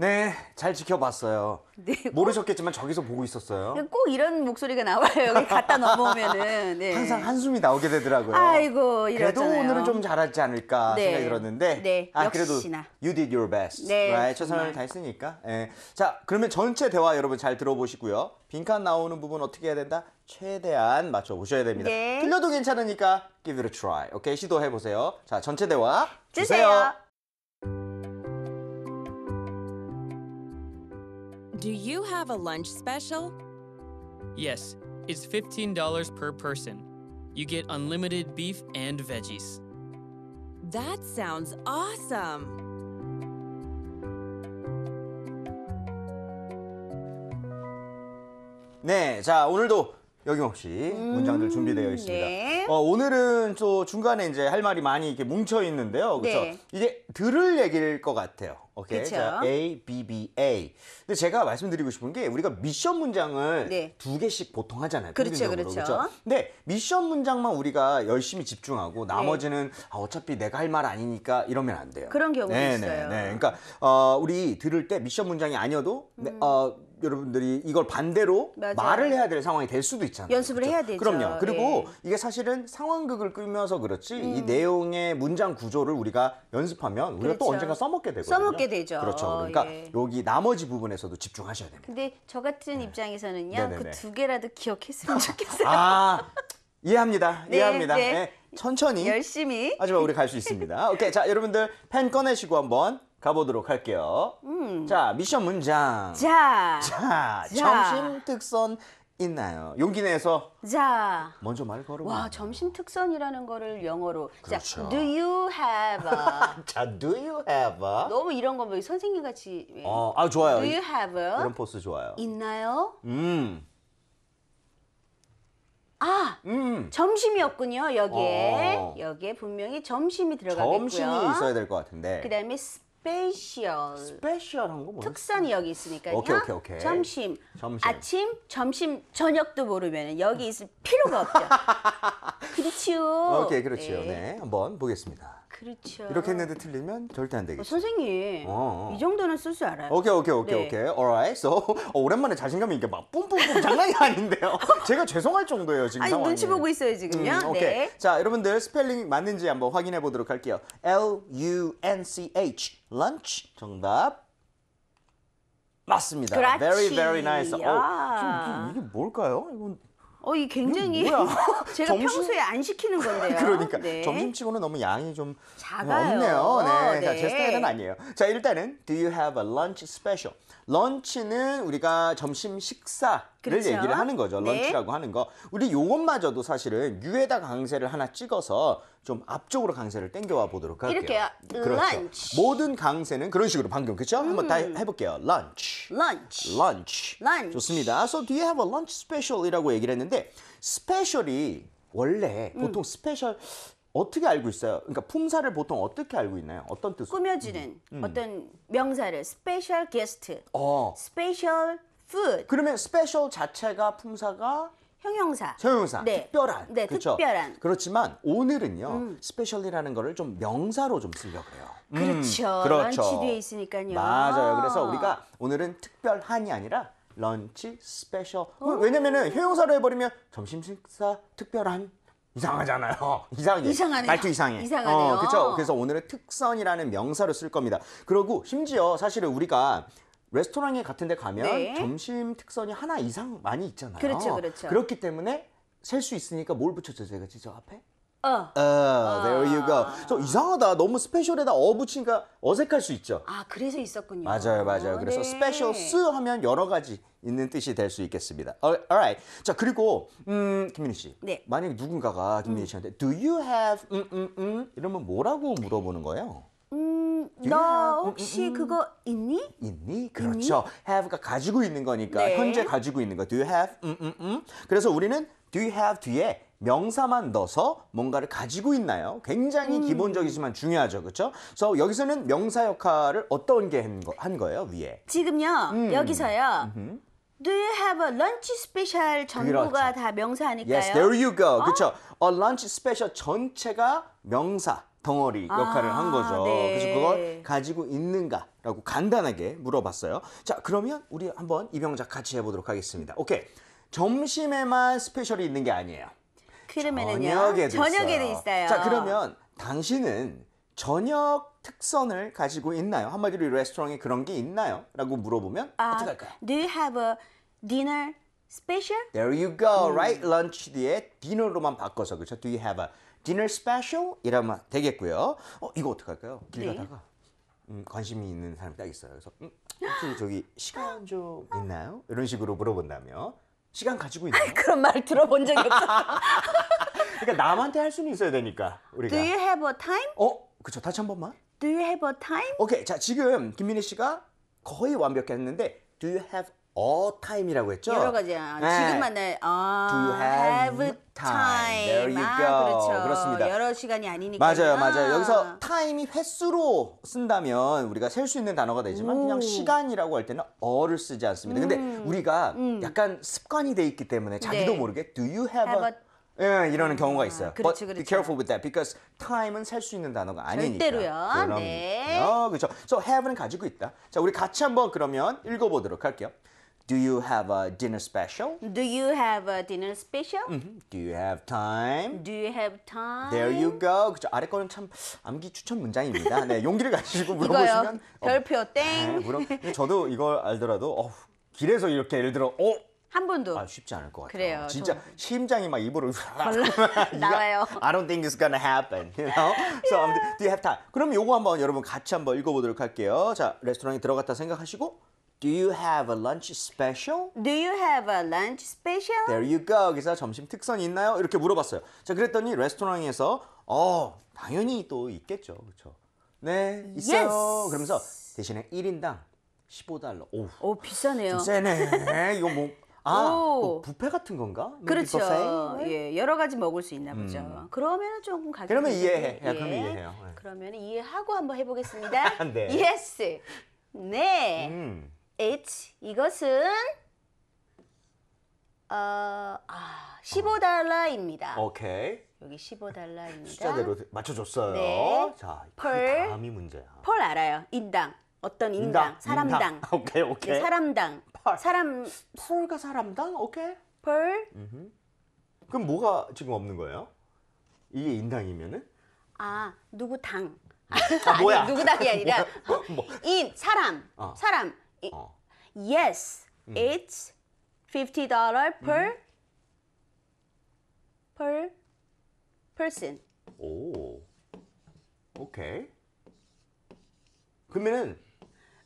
네, 잘 지켜봤어요. 네, 모르셨겠지만 저기서 보고 있었어요. 네, 꼭 이런 목소리가 나와요. 여기 갖다 넘어오면은. 네. 항상 한숨이 나오게 되더라고요. 아이고, 그래도 이렇잖아요. 오늘은 좀 잘하지 않을까 네. 생각이 들었는데 네, 아 그래도 역시나. you did your best 네, right? 최선을 다했으니까 예. 자 그러면 전체 대화 여러분 잘 들어보시고요 빈칸 나오는 부분 어떻게 해야 된다 최대한 맞춰보셔야 됩니다 네. 틀려도 괜찮으니까 give it a try 오케이 시도해보세요 자 전체 대화 주세요. 주세요. Do you have a lunch special? Yes, it's $15 per person. You get unlimited beef and veggies. That sounds awesome! 네, 자 오늘도 여김없이 문장들 준비되어 있습니다. 네. 어, 오늘은 또 중간에 이제 할 말이 많이 이렇게 뭉쳐 있는데요. 그렇죠? 네. 이게 들을 얘기일 것 같아요. 오케이. 그쵸? 자, A, B, B, A. 근데 제가 말씀드리고 싶은 게 우리가 미션 문장을 네. 두 개씩 보통 하잖아요. 그렇죠, 그렇죠. 그렇죠. 근데 미션 문장만 우리가 열심히 집중하고 네. 나머지는 아, 어차피 내가 할 말 아니니까 이러면 안 돼요. 그런 경우도 네네, 네, 있어요. 네, 그러니까 어, 우리 들을 때 미션 문장이 아니어도 네, 음. 어, 여러분들이 이걸 반대로 맞아요. 말을 해야 될 상황이 될 수도 있잖아요. 연습을 그렇죠? 해야 되죠. 그럼요. 그리고 예. 이게 사실은 상황극을 끌면서 그렇지 음. 이 내용의 문장 구조를 우리가 연습하면 우리가 그렇죠. 또 언젠가 써먹게 되거든요. 써먹게 되죠. 그렇죠. 그러니까 예. 여기 나머지 부분에서도 집중하셔야 됩니다. 근데 저 같은 네. 입장에서는요. 네, 네, 그두 네. 개라도 기억했으면 좋겠어요. 아, 이해합니다. 네, 이해합니다. 네. 천천히 열심히 하지만 우리 갈 수 있습니다. 오케이. 자, 여러분들 펜 꺼내시고 한번 가보도록 할게요. 음. 자, 미션 문장. 자. 자, 점심 특선 있나요? 용기 내서 자 먼저 말 걸어. 와 점심 특선이라는 거를 영어로 그렇죠. 자 Do you have? A... 자 Do you have? A... 너무 이런 거 뭐 선생님 같이. 어, 아 좋아요. Do you have? A... 이런 포스 좋아요. 있나요? 음. 아, 음. 점심이었군요. 여기에 어. 여기에 분명히 점심이 들어가겠고요. 점심이 있어야 될 것 같은데. 그다음에 스페셜. 스페셜한 거뭐특선이 여기 있으니까요. 오케이, 오케이, 오케이. 점심, 점심. 아침, 점심, 저녁도 모르면 여기 있을 필요가 없죠. 그렇죠 오케이, 그렇지요. 네, 네 한번 보겠습니다. 그렇죠. 이렇게 했는데 틀리면 절대 안 되겠어. 어, 선생님, 어, 어. 이 정도는 쓸줄 알아요. 오케이, 오케이, 오케이, 네. 오케이. alright. So, 어, 오랜만에 자신감이 이게 막 뿜뿜뿜 장난이 아닌데요. 제가 죄송할 정도예요, 지금 아니, 상황이. 눈치 보고 있어요, 지금요. 음, 오케이. 네. 자, 여러분들 스펠링 맞는지 한번 확인해 보도록 할게요. L U N C H. lunch. 정답. 맞습니다. 그렇지. Very, very nice. 어, 아. 지 이게 뭘까요? 이건 어, 이 굉장히 제가 점심... 평소에 안 시키는 건데요. 그러니까 네. 점심치고는 너무 양이 좀 작아요. 없네요. 네, 네. 자, 제 네. 스타일은 아니에요. 자, 일단은 do you have a lunch special? 런치는 우리가 점심 식사를 그렇죠? 얘기를 하는 거죠. 런치라고 네. 하는 거. 우리 요것마저도 사실은 유에다 강세를 하나 찍어서 좀 앞쪽으로 강세를 땡겨와 보도록 할게요. 이렇게요. 그렇죠. lunch. 모든 강세는 그런 식으로 방금 그렇죠? 한번 다 음. 해볼게요. lunch. lunch. lunch. lunch. 좋습니다. So do you have a lunch special이라고 얘기를 했는데 스페셜이 원래 음. 보통 스페셜 어떻게 알고 있어요? 그러니까 품사를 보통 어떻게 알고 있나요? 어떤 뜻으로? 꾸며주는 음. 음. 어떤 명사를 스페셜 게스트, 어. 스페셜 푸드. 그러면 스페셜 자체가 품사가 형용사. 형용사. 네. 특별한. 네, 그렇죠? 특별한. 그렇지만 오늘은요. 음. 스페셜이라는 거를 좀 명사로 좀 쓰려고 해요. 음, 그렇죠. 음, 그렇죠. 런치 뒤에 있으니까요. 맞아요. 그래서 우리가 오늘은 특별한이 아니라 런치 스페셜. 어, 왜냐면은 형용사로 해버리면 점심 식사 특별한 이상하잖아요. 이상해. 이상하네요. 말투 이상해. 이상하네요. 어, 그렇죠. 그래서 오늘의 특선이라는 명사로 쓸 겁니다. 그러고 심지어 사실은 우리가 레스토랑에 같은 데 가면 네. 점심 특선이 하나 이상 많이 있잖아요. 그렇죠, 그렇죠. 그렇기 때문에 셀 수 있으니까 뭘 붙였죠, 제가 지저 앞에? 어. 어, there 아. you go. 저 이상하다. 너무 스페셜에다 어 붙이니까 어색할 수 있죠. 아, 그래서 있었군요. 맞아요, 맞아요. 어, 그래서 네. 스페셜 스 하면 여러 가지 있는 뜻이 될 수 있겠습니다. Alright. 자, 그리고 음, 김민희 씨. 네. 만약에 누군가가 김민희 씨한테 Do you have 음, 음, 음 이러면 뭐라고 물어보는 거예요? 음, n 혹시 음, 음, 음. 그거 있니? 있니? 그렇죠. have가 가지고 있는 거니까 네. 현재 가지고 있는 거. do you have? 음, 음, 음. 그래서 우리는 do you have 뒤에 명사만 넣어서 뭔가를 가지고 있나요? 굉장히 기본적이지만 중요하죠. 그렇죠? 그래서 여기서는 명사 역할을 어떤 게 한 거예요? 위에. 지금요 여기서요. Do you have a lunch special 전부가 그렇죠. 다 명사니까요. Yes, there you go. 어? 그렇죠. A lunch special 전체가 명사. 덩어리 아, 역할을 한 거죠. 네. 그래서 그걸 가지고 있는가라고 간단하게 물어봤어요. 자, 그러면 우리 한번 이병작 같이 해보도록 하겠습니다. 오케이. 점심에만 스페셜이 있는 게 아니에요. 그러면은요. 저녁에도, 저녁에도 있어요. 있어요. 자, 그러면 당신은 저녁 특선을 가지고 있나요? 한마디로 레스토랑에 그런 게 있나요? 라고 물어보면 아, 어떻게 할까요? Do you have a dinner special? There you go. 음. Right lunch 뒤에 dinner로만 바꿔서 그렇죠? Do you have a 디너 스페셜 이러면 되겠고요. 어, 이거 어떡할까요? 길 네. 가다가 음, 관심이 있는 사람이 딱 있어요. 그래서 음, 혹시 저기 시간 좀 있나요? 이런 식으로 물어본다며 시간 가지고 있나요? 그런 말 들어본 적이 없어. 그러니까 남한테 할 수는 있어야 되니까 우리가. Do you have a time? 어, 그쵸. 다시 한 번만. Do you have a time? 오케이, 자 지금 김민희 씨가 거의 완벽했는데 Do you have all time이라고 했죠? 여러 가지야. 아, 네. 지금 만날 아, Do you have, have time? There you 아, go. 그렇죠. 그렇습니다. 여러 시간이 아니니까. 맞아요, 맞아요. 여기서 아. time이 횟수로 쓴다면 우리가 셀 수 있는 단어가 되지만 오. 음. 그냥 시간이라고 할 때는 all을 쓰지 않습니다. 음. 근데 우리가 음. 약간 습관이 돼 있기 때문에 자기도 네. 모르게 Do you have, have a, a 예, 이러는 경우가 있어요. 아, 그렇죠, 그렇죠. Be 그렇죠. careful with that because time은 셀 수 있는 단어가 아니니까. 절대로요. 그럼, 네. 어, 그렇죠. So have는 가지고 있다. 자, 우리 같이 한번 그러면 읽어보도록 할게요. Do you have a dinner special? Do you have a dinner special? 음, Do you have time? Do you have time? There you go. 그죠? 아래 거는 참 암기 추천 문장입니다. 네, 용기를 가지고 물어보시면 어, 별표 네, 땡. 물어, 저도 이걸 알더라도 어, 길에서 이렇게 예를 들어 어, 한 번도 아, 쉽지 않을 것 같아요. 그래요, 진짜 심장이 막 입으로 나와요. I don't think it's gonna happen. You know? So yeah. do you have time? 그럼 요거 한번 여러분 같이 한번 읽어보도록 할게요. 자, 레스토랑에 들어갔다 생각하시고 Do you have a lunch special? Do you have a lunch special? There you go. 여기서 점심 특선이 있나요? 이렇게 물어봤어요. 자, 그랬더니 레스토랑에서 어, 당연히 또 있겠죠. 그렇죠? 네, 있어요. Yes. 그러면서 대신에 1인당 15달러. 오. 오, 비싸네요. 세네. 이거 뭐 아, 뭐 부페 같은 건가? 뭐 그렇죠. 예, 여러 가지 먹을 수 있나 음. 보죠. 음. 그러면 조금 가격. 그러면 이해해. 예. 그러면 이해해요. 예. 그러면 이해하고 한번 해보겠습니다. 네. Yes. 네. 음. i t 이것은 어, 아, 15달러입니다. 오케이. 여기 15달러입니다. 숫자대로 맞춰줬어요. 네. 자, 펄. 다음이 문제야. 펄 알아요. 인당. 어떤 인당. 인당, 사람당. 인당. 오케이, 오케이. 네, 사람당. 펄. 사람. 펄과 사람당? 오케이. 펄. 그럼 뭐가 지금 없는 거예요? 이게 인당이면은? 아, 누구 당. 아, 아니, 뭐야? 누구 당이 아니라 뭐, 뭐. 인, 사람. 어. 사람. 이, 어. Yes, 음. it's fifty dollar per 음. per person. 오, 오케이. 그러면은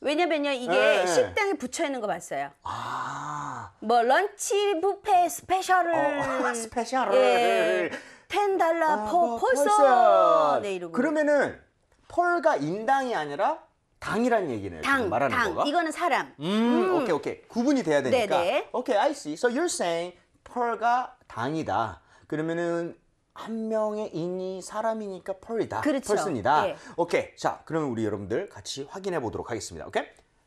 왜냐면요 이게 네. 식당에 붙여 있는 거 봤어요. 아, 뭐 런치 뷔페 스페셜을 어, 아, 스페셜을 예, 10 달러 퍼퍼서네 이러고. 그러면은 폴가 인당이 아니라 당이란 얘기는 당, 말하는 당. 거가? 이거는 사람. 음, 음. 오케이 오케이 구분이 돼야 되니까. 네네. 네. 오케이 I see. So you're saying 펄가 당이다. 그러면은 한 명의 인이 사람이니까 펄이다. 그렇죠. 펄스니다. 예. 오케이. 자, 그러면 우리 여러분들 같이 확인해 보도록 하겠습니다. 오케이?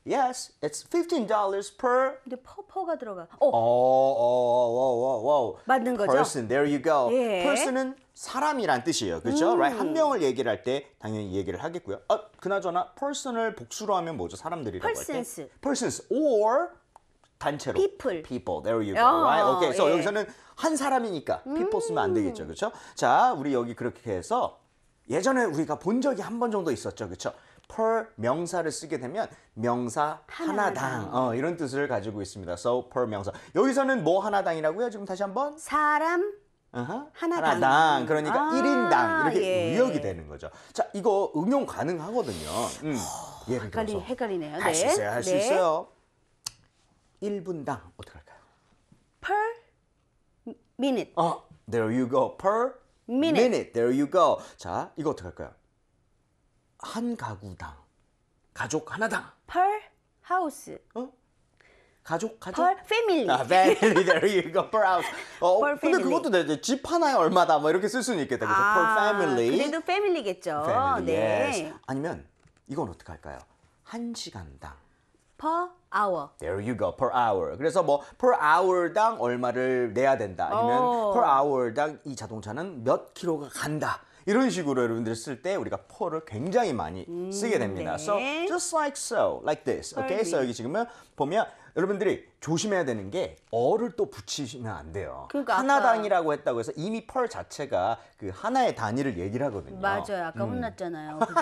Yes, it's fifteen dollars per. 근데 퍼퍼가 들어가. 어. 어, 어, 와, 와, 와. 맞는 거죠? Person, there you go. 예. Person은 사람이란 뜻이에요. 그렇죠? 음. right? 한 음. 명을 얘기를 할 때 당연히 얘기를 하겠고요. 어, 그나저나 person을 복수로 하면 뭐죠? 사람들이라고 persons. 할 때. persons or 단체로 people. people. There you go. 어, right? Okay. 그래서 예. 여기서는 한 사람이니까 people 쓰면 안 되겠죠. 음. 그렇죠? 자, 우리 여기 그렇게 해서 예전에 우리가 본 적이 한 번 정도 있었죠. 그렇죠? per 명사를 쓰게 되면 명사 하나당, 하나당. 어, 이런 뜻을 가지고 있습니다. so per 명사. 여기서는 뭐 하나당이라고요? 지금 다시 한번 사람 하나당. 하나당. 그러니까 1인당 아, 이렇게 예. 무역이 되는 거죠. 자, 이거 응용 가능하거든요. 음. 허, 아, 예, 그러니까 헷갈리, 헷갈리네요. 할수 네. 있어요. 할수 네. 있어요. 1분당 어떻게 할까요? per minute. 어, there you go. per minute. minute. there you go. 자, 이거 어떻게 할까요? 한 가구당. 가족 하나당. per house. 어? 가족 가족 per family. 아, family there you go per house. 어, per 근데 family. 그것도 네, 집 하나에 얼마다 뭐 이렇게 쓸 수는 있겠다. 그래서 아, per family. 그래도 family겠죠. Family, 네. Yes. 아니면 이건 어떻게 할까요? 한 시간당 per hour. There you go. per hour. 그래서 뭐 per hour당 얼마를 내야 된다. 아니면 오. per hour당 이 자동차는 몇 킬로가 간다. 이런 식으로 여러분들 쓸 때 우리가 포를 굉장히 많이 음, 쓰게 됩니다. 네. So just like so, like this. 오케이. Okay? 그래서 so 여기 지금은 보면 여러분들이 조심해야 되는 게 어를 또 붙이시면 안 돼요. 그러니까 하나당이라고 했다고 해서 이미 펄 자체가 그 하나의 단위를 얘기를 하거든요. 맞아요. 아까 음. 혼났잖아요. 그죠?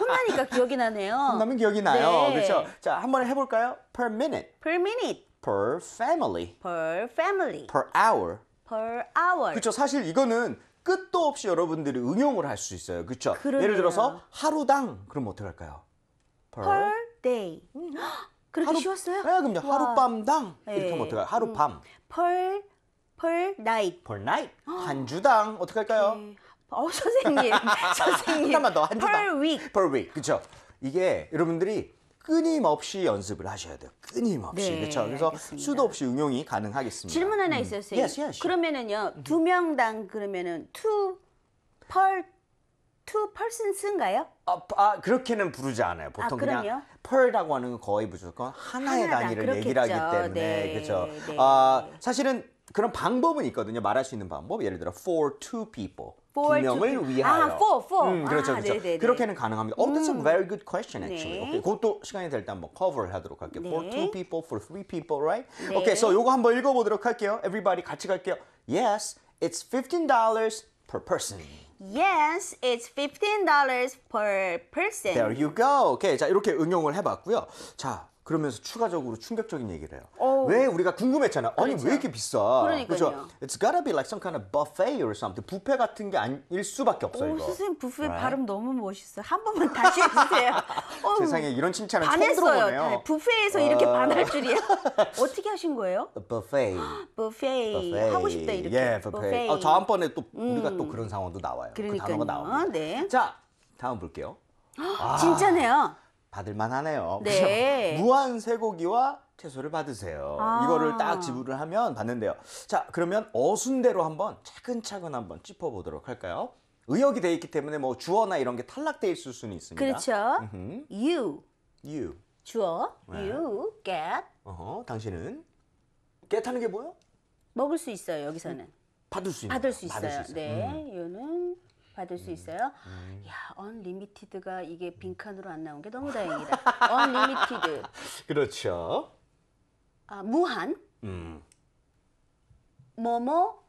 혼나니까 기억이 나네요. 혼나면 기억이 나요. 네. 그렇죠? 자, 한번 해볼까요? per minute. per minute. per family. per family. per hour. per hour. 그렇죠. 사실 이거는 끝도 없이 여러분들이 응용을 할 수 있어요. 그렇죠? 예를 들어서 하루당 그럼 어떻게 할까요? per, per day. 음. 그렇게 하루, 쉬웠어요? 네, 그럼요. 와. 하룻밤당 네. 이렇게 하면 어떡해요? 하룻밤. 음. per, per 한 주당 어떻 할까요? 오케이. 어, 선생님. 선생님. 잠깐만 더. 한 주당. per w 그렇 이게 여러분들이 끊임없이 연습을 하셔야 돼요. 끊임없이. 네, 그렇죠? 그래서 알겠습니다. 수도 없이 응용이 가능하겠습니다. 질문 하나 음. 있어요, Yes, yes. 그러면은요. 음. 두 명당 그러면은 t w 투 퍼슨스인가요? 아, 아, 그렇게는 부르지 않아요. 아, 보통 아, 그냥 펄이라고 하는 건 거의 무조건 하나의 하나다. 단위를 얘기 하기 때문에 네. 그렇죠. 네. 아, 사실은 그런 방법은 있거든요. 말할 수 있는 방법. 예를 들어 for two people. 두 명을 two... 위하여. 아, for, for. 음, 그렇죠, 아, 그렇죠. 네 그렇게는 가능합니다. Oh, that's a 음. very good question, 네. actually. 네. Okay. 그것도 시간이 될 때 한번 cover를 하도록 할게요. 네. For two people, for three people, right? 네. Okay, so 요거 한번 읽어보도록 할게요. Everybody 같이 갈게요. Yes, it's $15 per person. Yes, it's $15 per person. There you go. 오케이, 자 이렇게 응용을 해봤고요. 자 그러면서 추가적으로 충격적인 얘기를 해요. 오. 어. 왜 우리가 궁금했잖아. 아니 그렇죠. 왜 이렇게 비싸? 그러니까요. 그렇죠? It's gotta be like some kind of buffet or something. 부페 같은 게 아닐 수밖에 없어 요 이거. 선생님 부페 right? 발음 너무 멋있어. 한 번만 다시 해주세요. 세상에 이런 칭찬은 처음 들어보네요. 부페에서 이렇게 어. 반할 줄이야. 어떻게 하신 거예요? buffet. buffet. buffet. 하고 싶다 이렇게. 예, buffet. buffet. 아, 다음번에 또 음. 우리가 음. 또 그런 상황도 나와요. 그러니까요. 그 단어가 나옵니다. 네. 자, 다음 볼게요. 아. 진짜네요. 받을만 하네요. 네. 무한 쇠고기와 채소를 받으세요. 아. 이거를 딱 지불을 하면 받는데요. 자, 그러면 어순대로 한번 차근차근 한번 짚어 보도록 할까요? 의역이 돼 있기 때문에 뭐 주어나 이런 게 탈락돼 있을 수는 있습니다. 그렇죠. 음흠. You you 주어 네. you get 어허, 당신은 get 하는 게 뭐요? 먹을 수 있어요, 여기서는. 받을 수 있는 받을 수 있어요. 받을 수 있어요. 네. 음. 이거는 받을 수 음. 있어요. 음. 야, 언리미티드가 이게 빈칸으로 안 나온 게 너무 다행이다. 언리미티드. 그렇죠. 아, 무한. 음. 뭐뭐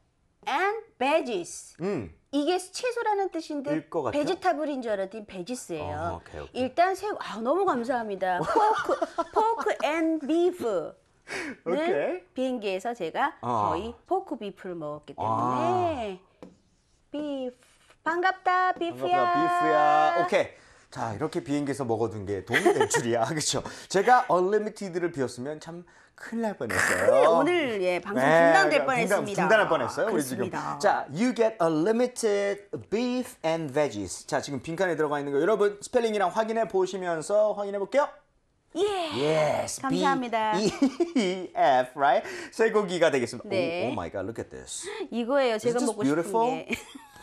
and veggies. 음. 이게 채소라는 뜻인데 베지타블인 줄 알았더니 베지스예요. 어, 오케이, 오케이. 일단 새 아, 너무 감사합니다. 포크 포크 앤 비프. 는 비행기에서 제가 어. 거의 포크 비프를 먹었기 때문에 아. 비프 반갑다 비프야. 반갑다 비프야. 오케이. 자 이렇게 비행기에서 먹어둔 게돈움이될 줄이야 그렇죠 제가 얼리미티드를 비웠으면 참 큰일 날 뻔했어요 오늘 예 방송 네, 중단될 그러니까 뻔했습니다 중단할 뻔했어요 그 우리 지금 자 you get unlimited beef and veggies 자 지금 빈칸에 들어가 있는 거 여러분 스펠링이랑 확인해 보시면서 확인해 볼게요 예. Yes. 감사합니다. B E F right? 쇠고기가 되겠습니다. 네. Oh, oh my god, look at this. 이거예요. 제가 먹고 beautiful? 싶은 게.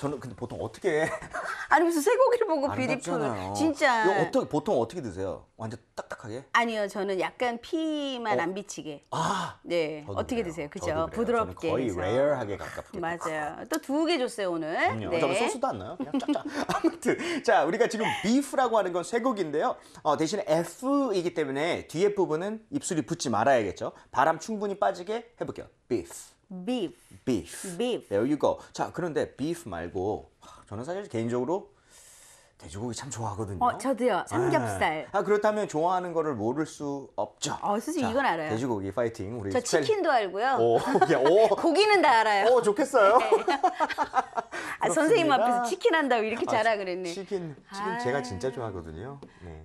저는 근데 보통 어떻게 해? 아니 무슨 쇠고기를 보고 비리풀 아 진짜 이거 어떻게 보통 어떻게 드세요? 완전 딱딱하게? 아니요 저는 약간 피만 어? 안 비치게 아. 네 어떻게 드세요 그죠 부드럽게 저는 거의 해서. 레어하게 가깝게. 맞아요 또 두 개 줬어요 오늘 그럼요. 네. 소스도 안 나요. 그냥 아무튼 자 우리가 지금 비프라고 하는 건 쇠고기인데요. 어, 대신에 F이기 때문에 뒤에 부분은 입술이 붙지 말아야겠죠. 바람 충분히 빠지게 해볼게요. 비 e e beef. beef. beef. There you go. 자, 그런데 beef 말고 저는 사실 개인적으로 돼지고기 참 좋아하거든요. 어, 저도요. 네. 삼겹살. 아, 그렇다면 좋아하는 거를 모를 수 없죠. 어, 선생님 이건 알아요. 돼지고기 파이팅. 우리 저 스펠... 치킨도 알고요. 오, 야, 오. 고기는 다 알아요. 오, 좋겠어요. 네. 아, 선생님 앞에서 치킨 한다고 이렇게 자라 아, 그랬네. 아, 치킨, 치킨 제가 아. 진짜 좋아하거든요. 네.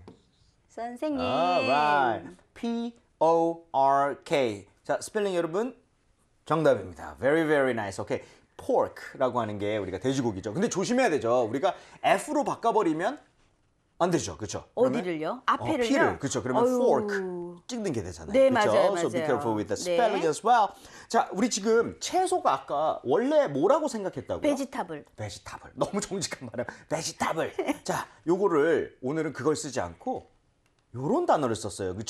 선생님. Alright. P O R K. 자, 스펠링 여러분 정답입니다. Very, very nice. Okay. pork라고 하는 게 우리가 돼지고기죠. 근데 조심해야 되죠. 우리가 F로 바꿔버리면 안 되죠, 그렇 어디를요? 어, 앞에를요? 어, 피를, 그렇 그러면 어휴. fork 찍는 게 되잖아요. 네, 그렇 맞아요, 맞아요. So be careful with the 네. spelling 네. as well. 자, 우리 지금 채소가 아까 원래 뭐라고 생각했다고요? 베지타블. 베지타블. 너무 정직한 말이야. 베지타블. 자, 요거를 오늘은 그걸 쓰지 않고 요런 단어를 썼어요, 그렇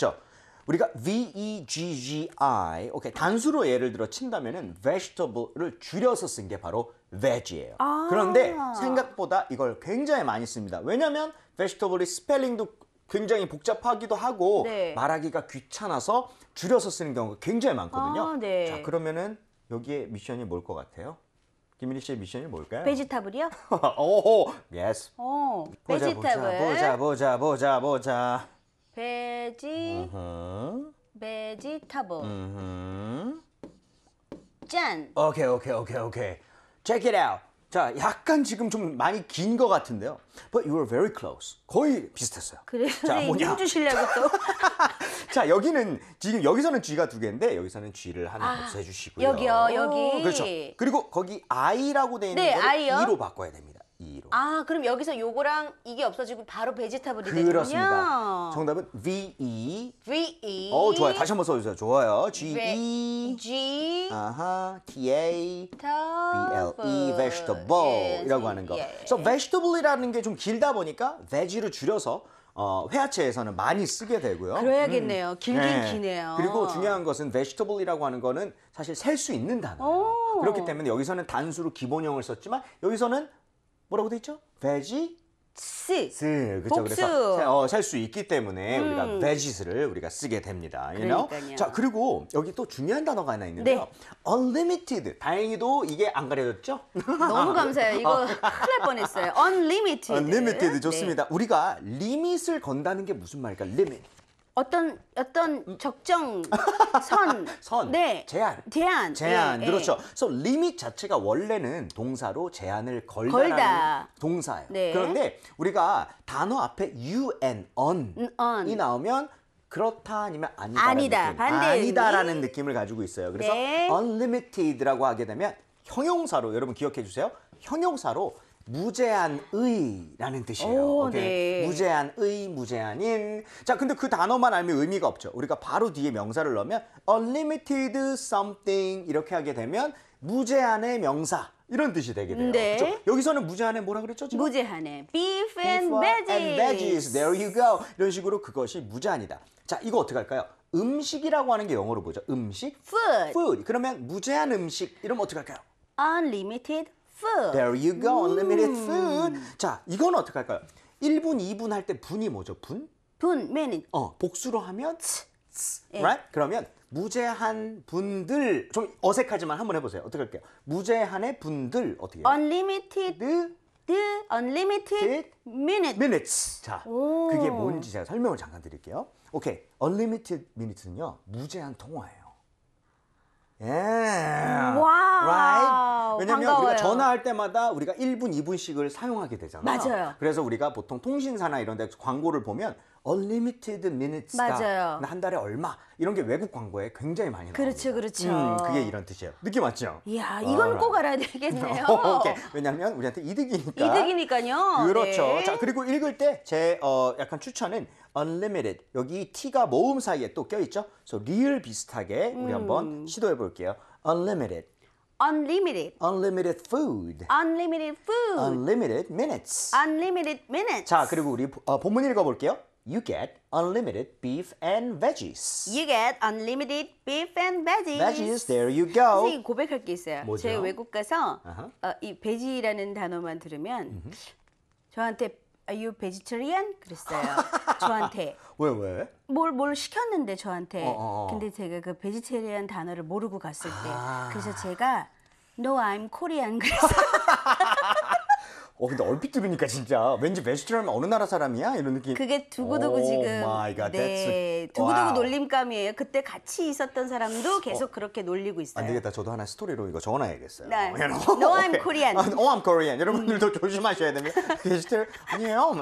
우리가 VEGGI, 오케이 단수로 예를 들어 친다면은 vegetable를 줄여서 쓴 게 바로 veg이에요. 아 그런데 생각보다 이걸 굉장히 많이 씁니다. 왜냐면 vegetable이 스펠링도 굉장히 복잡하기도 하고 네. 말하기가 귀찮아서 줄여서 쓰는 경우가 굉장히 많거든요. 아, 네. 자 그러면은 여기에 미션이 뭘 것 같아요? 김민희 씨의 미션이 뭘까요? 베지타블이요? 오호, 예스. 오, 어, 보자, 베지타블. 보자, 보자, 보자, 보자. 베지 베지타블 짠 오케이 오케이 오케이 오케이 check it out 자 약간 지금 좀 많이 긴 것 같은데요 but you were very close 거의 비슷했어요 그래 자 뭐냐 주실려고 또자 여기는 지금 여기서는 G가 두 개인데 여기서는 G를 하나 아, 없애주시고요 여기요 여기 그렇죠 그리고 거기 I라고 돼 있는 네, 거를 I요? E로 바꿔야 됩니다 정도아 그럼 여기서 요거랑 이게 없어지고 바로 베지타블이 되군요. 그렇습니다. 정답은 V E. V E. 어 좋아요. 다시 한번 써주세요. 좋아요. G E. 네. G. 아하. T A. B L E. Vegetable이라고 하는 거. 그래서 e. vegetable이라는 게 좀 길다 보니까 veg로 줄여서 어, 회화체에서는 많이 쓰게 되고요. 그래야겠네요. 음. 길긴 네. 기네요. 그리고 중요한 것은 vegetable이라고 하는 거는 사실 셀 수 있는 단어예요. 그렇기 때문에 여기서는 단수로 기본형을 썼지만 여기서는 뭐라고 돼 있죠? 베지 스. 스 그렇죠. 그래서 어, 살수 있기 때문에 음. 우리가 베지스를 우리가 쓰게 됩니다. You know? 자 그리고 여기 또 중요한 단어가 하나 있는데요. 네. unlimited. 다행히도 이게 안 가려졌죠? 너무 감사해요. 이거 어. 큰일 날 뻔했어요. unlimited. unlimited 좋습니다. 네. 우리가 리밋을 건다는 게 무슨 말일까? limit. 어떤 어떤 음. 적정 선, 선, 네, 제한, 제한, 제한, 예, 예. 그렇죠. 예. So limit 자체가 원래는 동사로 제한을 걸다라는 걸다. 동사예요. 네. 그런데 우리가 단어 앞에 you a n on이 on. 음, 나오면 그렇다 아니면 아니다라는 아니다. 느낌, 아니다라는 느낌을 가지고 있어요. 그래서 네. unlimited라고 하게 되면 형용사로 여러분 기억해 주세요. 형용사로 무제한의라는 뜻이에요. 오, 네. 무제한의, 무제한인. 자, 근데 그 단어만 알면 의미가 없죠. 우리가 바로 뒤에 명사를 넣으면 unlimited something 이렇게 하게 되면 무제한의 명사 이런 뜻이 되게 돼요. 네. 그렇죠? 여기서는 무제한에 뭐라 그랬죠? 지금? 무제한에 beef and veggies. and veggies. There you go. 이런 식으로 그것이 무제한이다. 자, 이거 어떻게 할까요? 음식이라고 하는 게 영어로 뭐죠? 음식? food. food. 그러면 무제한 음식 이러면 어떻게 할까요? unlimited food. There you go. Unlimited 음. food. 자, 이건 어떻게 할까요? 1분, 2분 할 때 분이 뭐죠? 분? 분 m e n i n g 어, 복수로 하면 예. right? 그러면 무제한 분들 좀 어색하지만 한번 해 보세요. 어떻게 할게요? 무제한의 분들 어떻게 해요? unlimited the, unlimited minute. minutes. 자, 오. 그게 뭔지 제가 설명을 잠깐 드릴게요. 오케이. unlimited minute는요. 무제한 통화예요. 예. e 왜냐면 우리가 전화할 때마다 우리가 1분, 2분씩을 사용하게 되잖아요. 맞아요. 그래서 우리가 보통 통신사나 이런 데 광고를 보면 u 리미 i m i t e d 맞아요. 한 달에 얼마 이런 게 외국 광고에 굉장히 많이 나와요. 그렇죠, 그렇죠. 음, 그게 이런 뜻이에요. 느낌 맞죠? 이야, 어, 이건 어, 꼭 알아야 되겠네요. 어, 오케이. 왜냐하면 우리한테 이득이니까. 이득이니까요. 그렇죠. 네. 자 그리고 읽을 때제 어, 약간 추천은 unlimited 여기 t가 모음 사이에 또 껴있죠. 그래서 리을 비슷하게 우리 음. 한번 시도해 볼게요. unlimited. unlimited. unlimited food. unlimited food. unlimited minutes. unlimited minutes. 자, 그리고 우리 어, 본문 읽어 볼게요. you get unlimited beef and veggies. You get unlimited beef and veggies. Veggies, there you go. 선생님 고백할 게 있어요. 뭐죠? 제가 외국 가서 uh-huh. 어, 이 베지라는 단어만 들으면 mm-hmm. 저한테 Are you vegetarian? 그랬어요. 저한테. 왜 왜? 뭘 뭘 시켰는데 저한테. 어, 어. 근데 제가 그 베지테리안 단어를 모르고 갔을 때. 아. 그래서 제가 No, I'm Korean 그래서. 어 근데 얼핏 들으니까 진짜 왠지 베스트라면 어느 나라 사람이야 이런 느낌. 그게 두고두고 지금 God, 네 두고두고 w o 놀림감이에요. 그때 같이 있었던 사람도 어. 계속 어, 그렇게 놀리고 있어요. 안 되겠다. 저도 하나 스토리로 이거 적어놔야겠어요. 네. You know? No, I'm Korean. 아, oh, I'm Korean. 여러분들도 음. 조심하셔야 됩니다. 베스트 아니에요.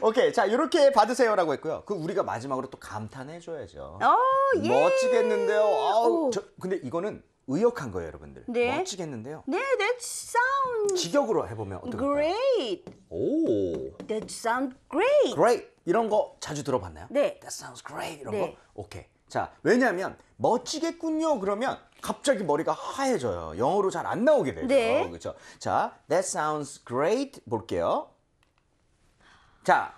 오케이 자 이렇게 받으세요라고 했고요. 그 우리가 마지막으로 또 감탄해줘야죠. 오, 어, 예. 멋지겠는데요. 아우, 저, 근데 이거는 의역한 거예요, 여러분들. 네. 멋지겠는데요? 네, that sounds 직역으로 해보면 어떨까요? great. 오, That sounds great. great 이런 거 자주 들어봤나요? 네. That sounds great 이런 네. 거. 오케이. 자, 왜냐하면 멋지겠군요. 그러면 갑자기 머리가 하얘져요. 영어로 잘 안 나오게 돼요. 네. 그렇죠. 자, that sounds great 볼게요. 자,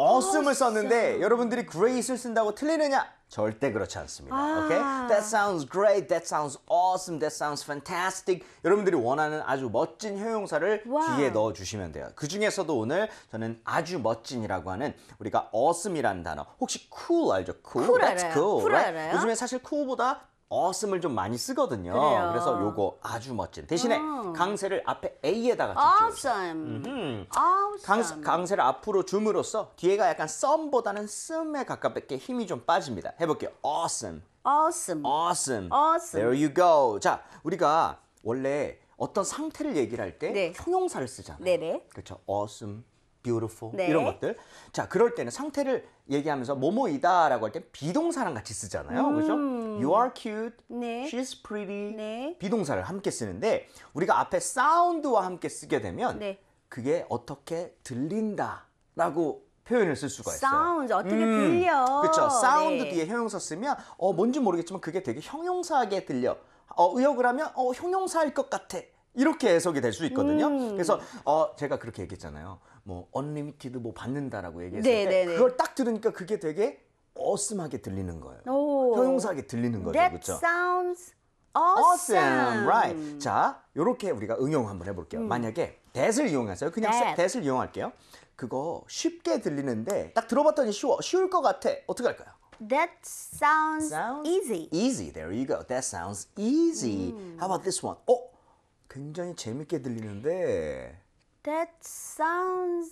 awesome을 썼는데 여러분들이 great을 쓴다고 틀리느냐? 절대 그렇지 않습니다. 아. 오케이? That sounds great. That sounds awesome. That sounds fantastic. 여러분들이 원하는 아주 멋진 효용사를 와우. 뒤에 넣어 주시면 돼요. 그 중에서도 오늘 저는 아주 멋진이라고 하는 우리가 awesome이라는 단어. 혹시 cool 알죠? cool. cool That's 알아요. cool. cool right? 알아요. 요즘에 사실 cool보다 어슴을 좀 많이 쓰거든요. 그래요. 그래서 요거 아주 멋진. 대신에 음. 강세를 앞에 A에다가 줍죠. Awesome. 음 Awesome. 강, 세를 앞으로 줌으로써 뒤에가 약간 썸보다는 씀에 가깝게 힘이 좀 빠집니다. 해볼게요. Awesome. Awesome. Awesome. awesome. There you go. 자, 우리가 원래 어떤 상태를 얘기를 할때 네. 형용사를 쓰잖아요. 네네. 그렇죠. Awesome. beautiful 네. 이런 것들. 자, 그럴 때는 상태를 얘기하면서 뭐뭐이다라고 할 때 비동사랑 같이 쓰잖아요. 음. 그죠? You are cute. 네. She's pretty. 네. 비동사를 함께 쓰는데 우리가 앞에 사운드와 함께 쓰게 되면 네. 그게 어떻게 들린다라고 표현을 쓸 수가 있어요. 사운드 어떻게 음, 들려? 그렇죠. 사운드 네. 뒤에 형용사 쓰면 어 뭔지 모르겠지만 그게 되게 형용사하게 들려. 어 의역을 하면 어 형용사일 것 같아. 이렇게 해석이 될 수 있거든요. 음. 그래서 어 제가 그렇게 얘기했잖아요. 뭐 언리미티드 뭐 받는다라고 얘기했는데 네, 네, 네. 그걸 딱 들으니까 그게 되게 어슴하게 들리는 거예요. 오. 형용사하게 들리는 거죠, 그렇죠? awesome. awesome. Right. 자, 요렇게 우리가 응용 한번 해볼게요. 음. 만약에 that을 이용해서요. 그냥 that. that을 이용할게요. 그거 쉽게 들리는데 딱 들어봤더니 쉬워. 쉬울 것 같아. 어떻게 할까요? That sounds, sounds easy. Easy. There you go. That sounds easy. 음. How about this one? 어? 굉장히 재밌게 들리는데 That sounds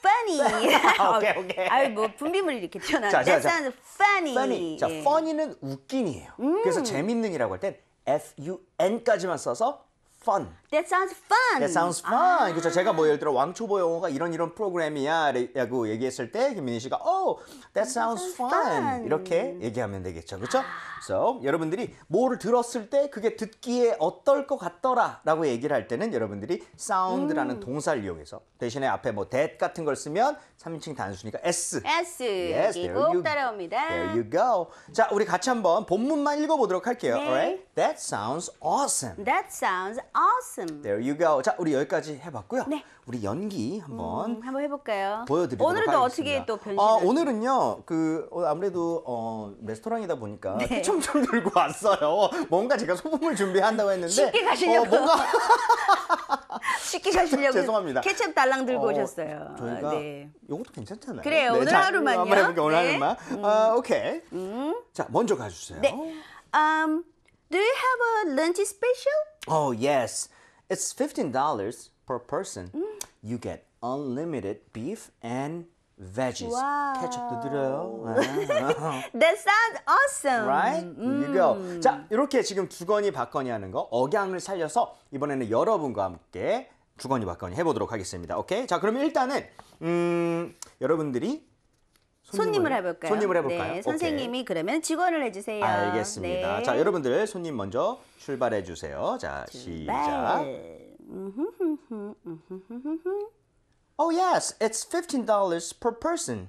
funny. 오케이 오케이. 아유 뭐 분비물이 이렇게 튀어나와. 자, 자, That 자. sounds funny. funny. 자, 예. funny는 웃긴이에요. 그래서 음. 재밌는이라고 할 땐 F U N까지만 써서 fun. That sounds fun. That sounds fun. 아. 그렇죠. 제가 뭐 아. 예를 들어 왕초보 영어가 이런 이런 프로그램이야라고 얘기했을 때 김민희 씨가 oh that sounds fun 이렇게 얘기하면 되겠죠. 그렇죠? So 여러분들이 뭐를 들었을 때 그게 듣기에 어떨 것 같더라라고 얘기를 할 때는 여러분들이 sound라는 음. 동사를 이용해서 대신에 앞에 뭐 that 같은 걸 쓰면 3인칭 단수니까 s. s. Yes, t h 따라옵니다. There you go. 자, 우리 같이 한번 본문만 읽어보도록 할게요. 네. Alright? That sounds awesome. That sounds awesome. There you go. 자, 우리 여기까지 해봤고요. 네. 우리 연기 한번 음, 한번 해볼까요? 보여드리도록 오늘은 하겠습니다. 어떻게 또 변신? 아, 오늘은요. 그 어, 아무래도 어, 레스토랑이다 보니까 네. 추첨 좀 들고 왔어요. 뭔가 제가 소품을 준비한다고 했는데 쉽게 가시려고 어, 뭔가 쉽게 가시려고 죄송합니다. 케첩 달랑 들고 어, 오셨어요. 저희가 이것도 네. 괜찮잖아요. 그래요. 네, 오늘 자, 하루만요. 한번 해볼게요. 오늘 네. 하루만. 아, 음. 아, 오케이. 음. 자, 먼저 가주세요. 네. Um, Do you have a lunch special? Oh, yes. It's $15 per person. You get unlimited beef and veggies. 와우. 케첩도 드려요. That sounds awesome. Right? h e you go. 자, 이렇게 지금 주거니 받거니 하는 거 억양을 살려서 이번에는 여러분과 함께 주거니 받거니 해보도록 하겠습니다. 오케이? 자, 그러 일단은 음, 여러분들이 손님을, 손님을 해볼까요? 손님을 해볼까요? 네, 선생님이 그러면 직원을 해주세요. 알겠습니다. 네. 자, 여러분들 손님 먼저 출발해 주세요. 자, 시작. Oh yes, it's fifteen dollars per person.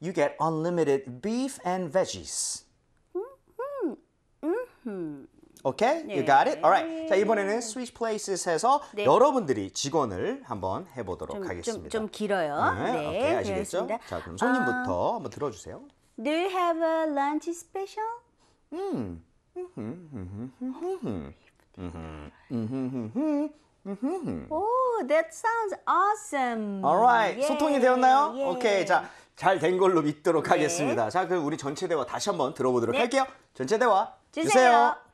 You get unlimited beef and veggies. Okay? 네. You got it? Alright. 자, 이번에는 switch places 해서 네. 여러분들이 직원을 한번 해보도록 좀, 하겠습니다. 좀, 좀 길어요. 네, 네 오케이, 아시겠죠? 그렇습니다. 자, 그럼 손님부터 아, 한번 들어주세요. Do you have a lunch special? 음. Oh, that sounds awesome. Alright, 소통이 되었나요? 예. 오케이, 자, 잘 된 걸로 믿도록 네. 하겠습니다. 자, 그럼 우리 전체 대화 다시 한번 들어보도록 네. 할게요. 전체 대화 주세요. 주세요.